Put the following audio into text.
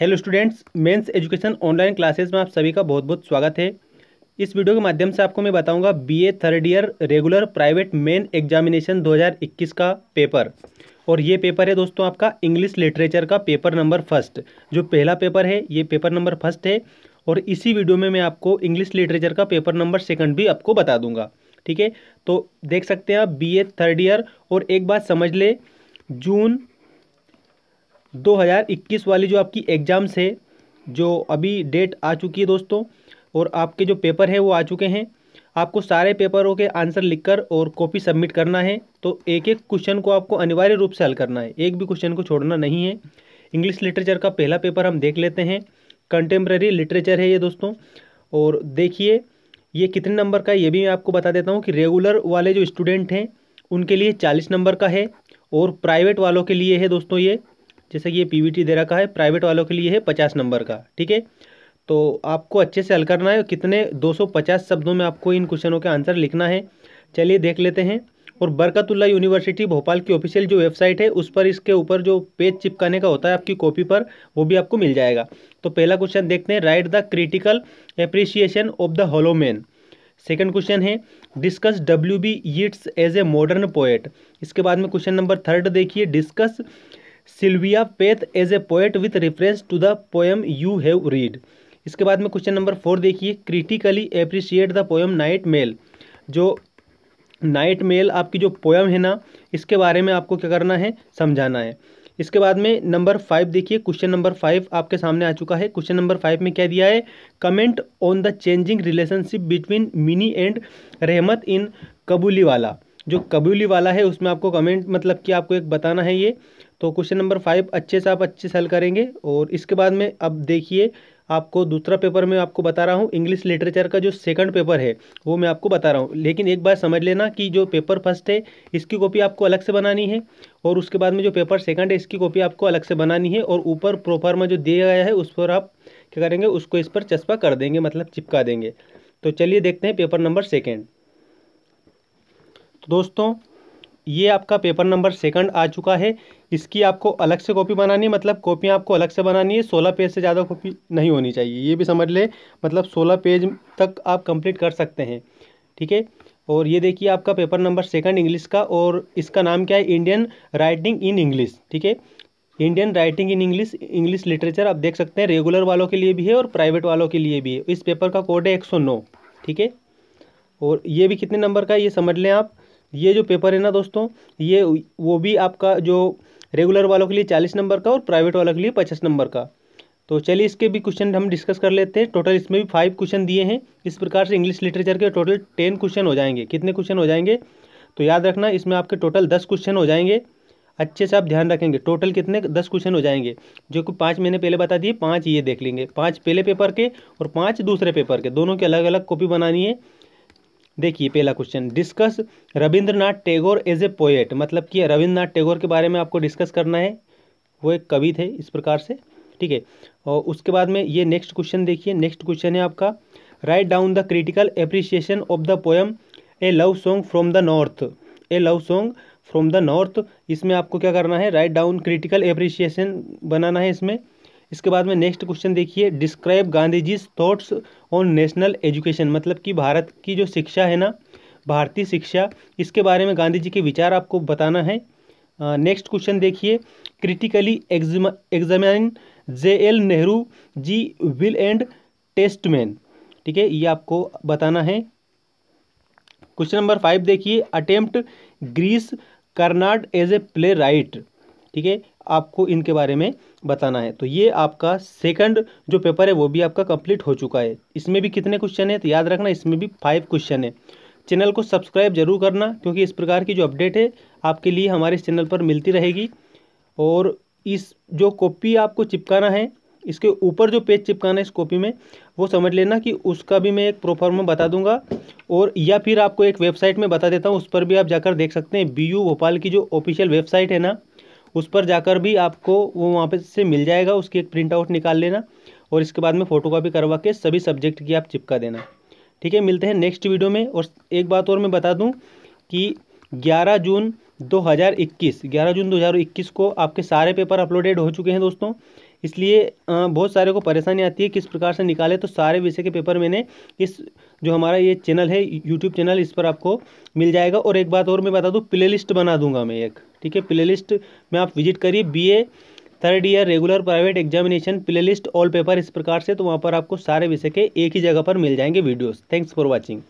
hello students men's education online classes में आप सभी का बहुत बहुत स्वागत है इस वीडियो के माध्यम से आपको मैं बताऊंगा BA third year regular private main examination 2021 का पेपर और ये पेपर है दोस्तों आपका इंग्लिश लिटरेचर का पेपर नंबर फर्स्ट जो पहला पेपर है ये पेपर नंबर फर्स्ट है और इसी वीडियो में मैं आपको इंग्लिश लिटरेचर का पेपर नंबर सेकेंड भी आपको बता दूंगा ठीक है तो देख सकते हैं आप बी थर्ड ईयर और एक बात समझ ले जून 2021 वाली जो आपकी एग्ज़ाम्स है जो अभी डेट आ चुकी है दोस्तों और आपके जो पेपर है वो आ चुके हैं आपको सारे पेपरों के आंसर लिखकर और कॉपी सबमिट करना है तो एक एक क्वेश्चन को आपको अनिवार्य रूप से हल करना है एक भी क्वेश्चन को छोड़ना नहीं है इंग्लिश लिटरेचर का पहला पेपर हम देख लेते हैं कंटेम्प्रेरी लिटरेचर है ये दोस्तों और देखिए ये कितने नंबर का है ये भी मैं आपको बता देता हूँ कि रेगुलर वाले जो स्टूडेंट हैं उनके लिए चालीस नंबर का है और प्राइवेट वालों के लिए है दोस्तों ये जैसे कि ये पीवीटी दे रखा है प्राइवेट वालों के लिए है पचास नंबर का ठीक है तो आपको अच्छे से हल करना है कितने पचास शब्दों में आपको इन क्वेश्चनों के आंसर लिखना है चलिए देख लेते हैं और बरकतुल्ला यूनिवर्सिटी भोपाल की ऑफिशियल जो वेबसाइट है उस पर इसके ऊपर जो पेज चिपकाने का होता है आपकी कॉपी पर वो भी आपको मिल जाएगा तो पहला क्वेश्चन देखते हैं write the critical appreciation of the hollow men second question है discuss W B Yeats as a modern poet इसके बाद में क्वेश्चन नंबर थर्ड देखिए discuss Sylvia Plath as a poet with reference to the poem you have read इसके बाद में question number four देखिए critically appreciate the poem night mail जो night mail आपकी जो पोएम है ना इसके बारे में आपको क्या करना है समझाना है इसके बाद में नंबर फाइव देखिए क्वेश्चन नंबर फाइव आपके सामने आ चुका है क्वेश्चन नंबर फाइव में क्या दिया है comment on the changing relationship between Mini and Rahmat in कबूली वाला जो कबूली वाला है उसमें आपको कमेंट मतलब कि आपको एक बताना है ये तो क्वेश्चन नंबर फाइव अच्छे से आप अच्छे से हल करेंगे और इसके बाद में अब देखिए आपको दूसरा पेपर में आपको बता रहा हूँ इंग्लिश लिटरेचर का जो सेकंड पेपर है वो मैं आपको बता रहा हूँ लेकिन एक बार समझ लेना कि जो पेपर फर्स्ट है इसकी कॉपी आपको अलग से बनानी है और उसके बाद में जो पेपर सेकंड है इसकी कॉपी आपको अलग से बनानी है और ऊपर में जो दिया गया है उस पर आप क्या करेंगे उसको इस पर चस्पा कर देंगे मतलब चिपका देंगे तो चलिए देखते हैं पेपर नंबर सेकेंड तो दोस्तों ये आपका पेपर नंबर सेकंड आ चुका है इसकी आपको अलग से कॉपी बनानी है मतलब कॉपियाँ आपको अलग से बनानी है सोलह पेज से ज़्यादा कॉपी नहीं होनी चाहिए ये भी समझ ले मतलब सोलह पेज तक आप कंप्लीट कर सकते हैं ठीक है और ये देखिए आपका पेपर नंबर सेकंड इंग्लिश का और इसका नाम क्या है इंडियन राइटिंग इन इंग्लिश ठीक है Indian writing in English English literature आप देख सकते हैं रेगुलर वालों के लिए भी है और प्राइवेट वालों के लिए भी है इस पेपर का कोड है एक ठीक है और ये भी कितने नंबर का है ये समझ लें आप ये जो पेपर है ना दोस्तों ये वो भी आपका जो रेगुलर वालों के लिए चालीस नंबर का और प्राइवेट वालों के लिए पचास नंबर का तो चलिए इसके भी क्वेश्चन हम डिस्कस कर लेते हैं टोटल इसमें भी फाइव क्वेश्चन दिए हैं इस प्रकार से इंग्लिश लिटरेचर के टोटल टेन क्वेश्चन हो जाएंगे कितने क्वेश्चन हो जाएंगे तो याद रखना इसमें आपके टोटल दस क्वेश्चन हो जाएंगे अच्छे से आप ध्यान रखेंगे टोटल कितने दस क्वेश्चन हो जाएंगे जो कि पाँच मैंने पहले बता दिए पाँच ये देख लेंगे पाँच पहले पेपर के और पाँच दूसरे पेपर के दोनों के अलग अलग कॉपी बनानी है देखिए पहला question discuss Rabindranath Tagore as a poet मतलब कि रविंद्रनाथ टैगोर के बारे में आपको डिस्कस करना है वो एक कवि थे इस प्रकार से ठीक है और उसके बाद में ये नेक्स्ट क्वेश्चन देखिए नेक्स्ट क्वेश्चन है आपका write down the critical appreciation of the poem a love song from the north a love song from the north इसमें आपको क्या करना है राइट डाउन क्रिटिकल अप्रिसिएशन बनाना है इसमें इसके बाद में नेक्स्ट क्वेश्चन देखिए describe Gandhi ji thoughts on national education मतलब कि भारत की जो शिक्षा है ना भारतीय शिक्षा इसके बारे में गांधी जी के विचार आपको बताना है नेक्स्ट क्वेश्चन देखिए critically examine J L Nehru ji will and testament ठीक है ये आपको बताना है क्वेश्चन नंबर फाइव देखिए attempt Girish Karnad as a playwright ठीक है आपको इनके बारे में बताना है तो ये आपका सेकंड जो पेपर है वो भी आपका कंप्लीट हो चुका है इसमें भी कितने क्वेश्चन है तो याद रखना इसमें भी फाइव क्वेश्चन है चैनल को सब्सक्राइब जरूर करना क्योंकि इस प्रकार की जो अपडेट है आपके लिए हमारे चैनल पर मिलती रहेगी और इस जो कॉपी आपको चिपकाना है इसके ऊपर जो पेज चिपकाना है इस कॉपी में वो समझ लेना कि उसका भी मैं एक प्रोफॉर्म बता दूंगा और या फिर आपको एक वेबसाइट में बता देता हूँ उस पर भी आप जाकर देख सकते हैं बी यू भोपाल की जो ऑफिशियल वेबसाइट है ना उस पर जाकर भी आपको वो वहाँ पे से मिल जाएगा उसकी एक प्रिंट आउट निकाल लेना और इसके बाद में फ़ोटोकॉपी करवा के सभी सब्जेक्ट की आप चिपका देना ठीक है मिलते हैं नेक्स्ट वीडियो में और एक बात और मैं बता दूँ कि ग्यारह जून 2021 11 जून 2021 को आपके सारे पेपर अपलोडेड हो चुके हैं दोस्तों इसलिए बहुत सारे को परेशानी आती है किस प्रकार से निकाले तो सारे विषय के पेपर मैंने इस जो हमारा ये चैनल है यूट्यूब चैनल इस पर आपको मिल जाएगा और एक बात और मैं बता दूँ प्ले लिस्ट बना दूंगा मैं एक ठीक है प्ले लिस्ट में आप विजिट करिए B third year regular private examination playlist all paper इस प्रकार से तो वहाँ पर आपको सारे विषय के एक ही जगह पर मिल जाएंगे वीडियोस थैंक्स फॉर वाचिंग